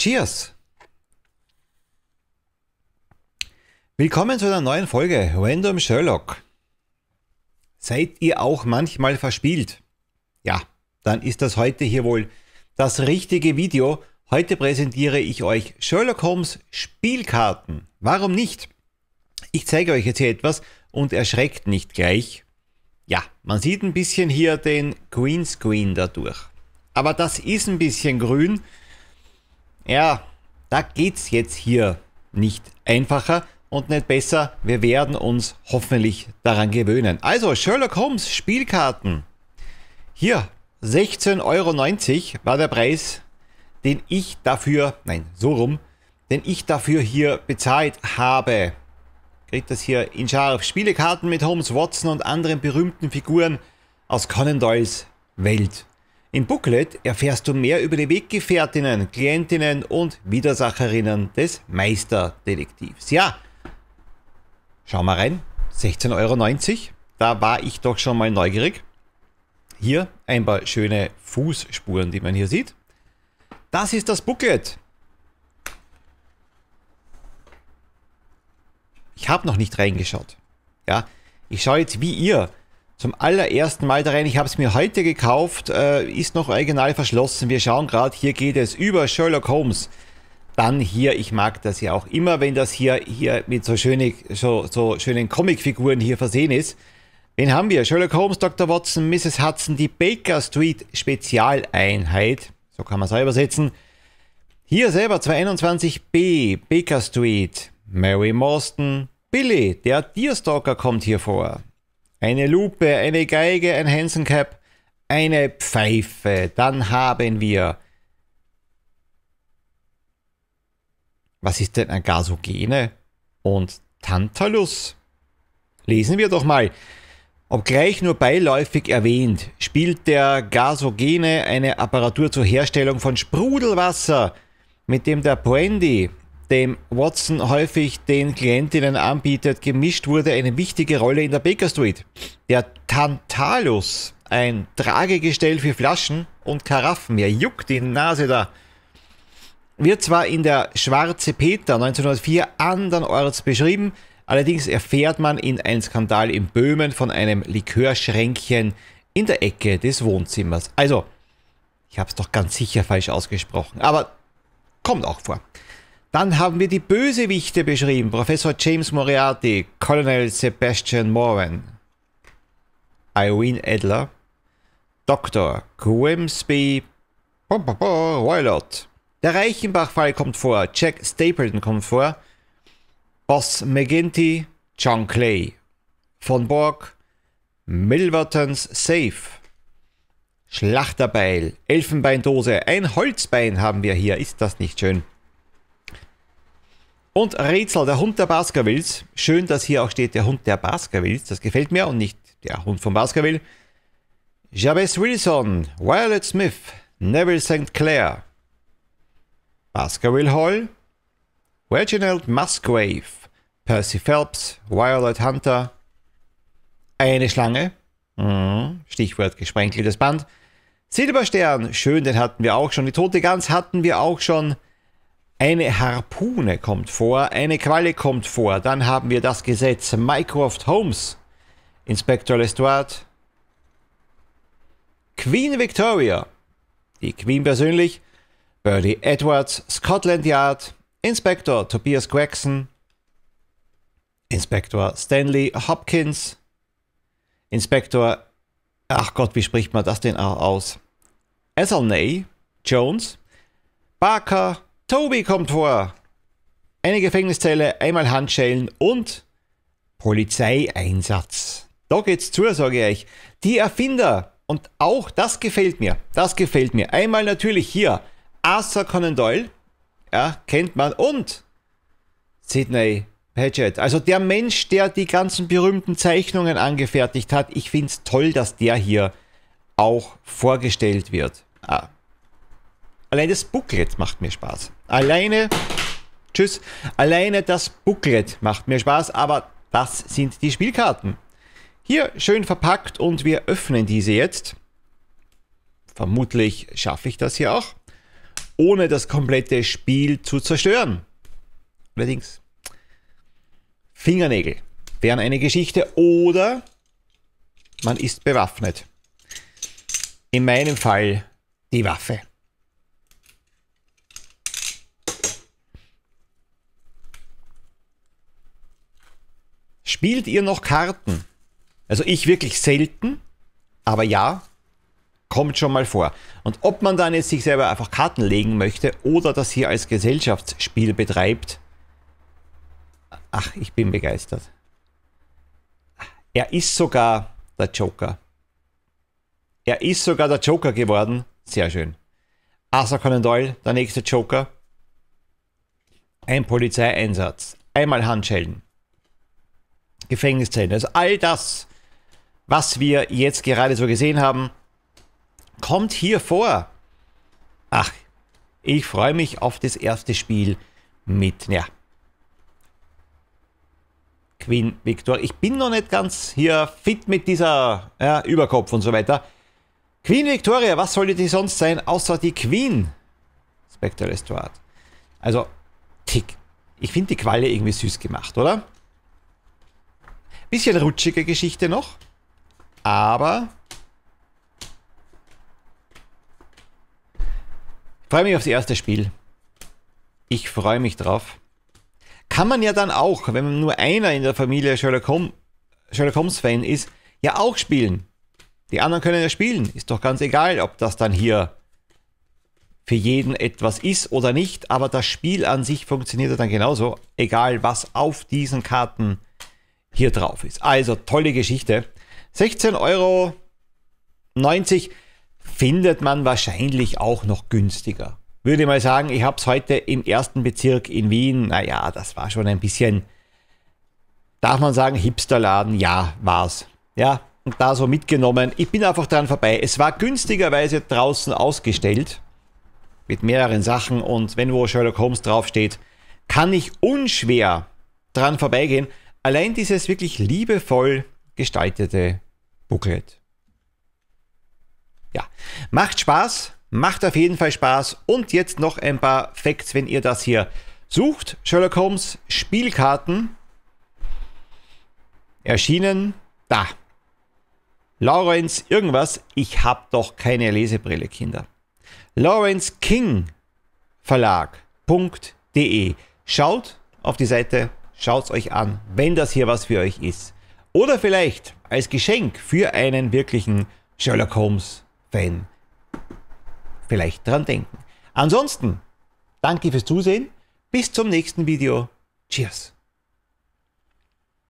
Cheers! Willkommen zu einer neuen Folge Random Sherlock. Seid ihr auch manchmal verspielt? Ja, dann ist das heute hier wohl das richtige Video. Heute präsentiere ich euch Sherlock Holmes Spielkarten. Warum nicht? Ich zeige euch jetzt hier etwas und erschreckt nicht gleich. Ja, man sieht ein bisschen hier den Greenscreen dadurch. Aber das ist ein bisschen grün, ja, da geht's jetzt hier nicht einfacher und nicht besser. Wir werden uns hoffentlich daran gewöhnen. Also Sherlock Holmes Spielkarten. Hier 16,90 Euro war der Preis, den ich dafür, nein, so rum, den ich dafür hier bezahlt habe. Kriegt das hier in scharf. Spielekarten mit Holmes, Watson und anderen berühmten Figuren aus Conan Doyles Welt. Im Booklet erfährst du mehr über die Weggefährtinnen, Klientinnen und Widersacherinnen des Meisterdetektivs. Ja, schau mal rein, 16,90 Euro, da war ich doch schon mal neugierig. Hier ein paar schöne Fußspuren, die man hier sieht. Das ist das Booklet. Ich habe noch nicht reingeschaut. Ja, ich schaue jetzt wie ihr zum allerersten Mal da rein. Ich habe es mir heute gekauft, äh, ist noch original verschlossen. Wir schauen gerade, hier geht es über Sherlock Holmes. Dann hier, ich mag das ja auch immer, wenn das hier, hier mit so, schöne, so, so schönen Comicfiguren hier versehen ist. Wen haben wir? Sherlock Holmes, Dr. Watson, Mrs. Hudson, die Baker Street Spezialeinheit. So kann man es auch übersetzen. Hier selber 221b, Baker Street, Mary Morstan, Billy, der Deerstalker kommt hier vor eine Lupe, eine Geige, ein Hansencap, eine Pfeife. Dann haben wir. Was ist denn ein Gasogene? und Tantalus? Lesen wir doch mal. Obgleich nur beiläufig erwähnt, spielt der Gasogene eine Apparatur zur Herstellung von Sprudelwasser, mit dem der Brandy dem Watson häufig den Klientinnen anbietet, gemischt wurde eine wichtige Rolle in der Baker Street. Der Tantalus, ein Tragegestell für Flaschen und Karaffen. Mir juckt die Nase da. Wird zwar in der Schwarze Peter 1904 andernorts beschrieben, allerdings erfährt man in einem Skandal in Böhmen von einem Likörschränkchen in der Ecke des Wohnzimmers. Also, ich habe es doch ganz sicher falsch ausgesprochen, aber kommt auch vor. Dann haben wir die Bösewichte beschrieben. Professor James Moriarty, Colonel Sebastian Moran, Irene Adler, Dr. Grimsby Roylott. Der Reichenbach-Fall kommt vor, Jack Stapleton kommt vor, Boss McGinty, John Clay, von Borg, Milvertons Safe, Schlachterbeil, Elfenbeindose, ein Holzbein haben wir hier, ist das nicht schön? Und Rätsel, der Hund der Baskervilles. Schön, dass hier auch steht, der Hund der Baskervilles. Das gefällt mir und nicht der Hund von Baskerville. Jabez Wilson, Violet Smith, Neville St. Clair, Baskerville Hall, Reginald Musgrave, Percy Phelps, Violet Hunter, eine Schlange, mhm. Stichwort gesprenkeltes Band, Silberstern, schön, den hatten wir auch schon, die tote Gans hatten wir auch schon, eine Harpune kommt vor, eine Qualle kommt vor. Dann haben wir das Gesetz Mycroft Holmes. Inspektor Lestrade. Queen Victoria. Die Queen persönlich. Bertie Edwards, Scotland Yard. Inspektor Tobias Gregson. Inspektor Stanley Hopkins. Inspektor, ach Gott, wie spricht man das denn auch aus? Athelney Jones. Barker Toby kommt vor. Eine Gefängniszelle, einmal Handschellen und Polizeieinsatz. Da geht's zu, sage ich euch. Die Erfinder. Und auch das gefällt mir. Das gefällt mir. Einmal natürlich hier Arthur Conan Doyle. Ja, kennt man. Und Sidney Paget. Also der Mensch, der die ganzen berühmten Zeichnungen angefertigt hat. Ich find's toll, dass der hier auch vorgestellt wird. Ah. Allein das Booklet macht mir Spaß. Alleine, tschüss, alleine das Booklet macht mir Spaß, aber das sind die Spielkarten. Hier schön verpackt und wir öffnen diese jetzt. Vermutlich schaffe ich das hier auch, ohne das komplette Spiel zu zerstören. Allerdings, Fingernägel wären eine Geschichte oder man ist bewaffnet. In meinem Fall die Waffe. Spielt ihr noch Karten? Also ich wirklich selten, aber ja, kommt schon mal vor. Und ob man dann jetzt sich selber einfach Karten legen möchte oder das hier als Gesellschaftsspiel betreibt, ach, ich bin begeistert. Er ist sogar der Joker. Er ist sogar der Joker geworden. Sehr schön. Arthur Conan Doyle, der nächste Joker. Ein Polizeieinsatz. Einmal Handschellen. Gefängniszellen. Also all das, was wir jetzt gerade so gesehen haben, kommt hier vor. Ach, ich freue mich auf das erste Spiel mit, ja, Queen Victoria. Ich bin noch nicht ganz hier fit mit dieser ja, Überkopf und so weiter. Queen Victoria, was sollte die sonst sein, außer die Queen? Spectre Restorat. Also, Tick. Ich finde die Qualle irgendwie süß gemacht, oder? Bisschen rutschige Geschichte noch, aber Ich freue mich aufs erste Spiel. Ich freue mich drauf. Kann man ja dann auch, wenn nur einer in der Familie Sherlock, Holmes, Sherlock Holmes Fan ist, ja auch spielen. Die anderen können ja spielen. Ist doch ganz egal, ob das dann hier für jeden etwas ist oder nicht, aber das Spiel an sich funktioniert dann genauso, egal was auf diesen Karten ist hier drauf ist. Also tolle Geschichte. 16,90 Euro findet man wahrscheinlich auch noch günstiger. Würde mal sagen, ich habe es heute im ersten Bezirk in Wien. Naja, das war schon ein bisschen, darf man sagen, Hipsterladen. Ja, war's. Ja, und da so mitgenommen. Ich bin einfach dran vorbei. Es war günstigerweise draußen ausgestellt mit mehreren Sachen und wenn wo Sherlock Holmes draufsteht, kann ich unschwer dran vorbeigehen, Allein dieses wirklich liebevoll gestaltete Booklet. Ja, macht Spaß, macht auf jeden Fall Spaß. Und jetzt noch ein paar Facts, wenn ihr das hier sucht. Sherlock Holmes Spielkarten erschienen. Da. Lawrence irgendwas. Ich habe doch keine Lesebrille, Kinder. Lawrence King Verlag.de. Schaut auf die Seite Schaut's euch an, wenn das hier was für euch ist. Oder vielleicht als Geschenk für einen wirklichen Sherlock Holmes-Fan. Vielleicht dran denken. Ansonsten, danke fürs Zusehen. Bis zum nächsten Video. Cheers.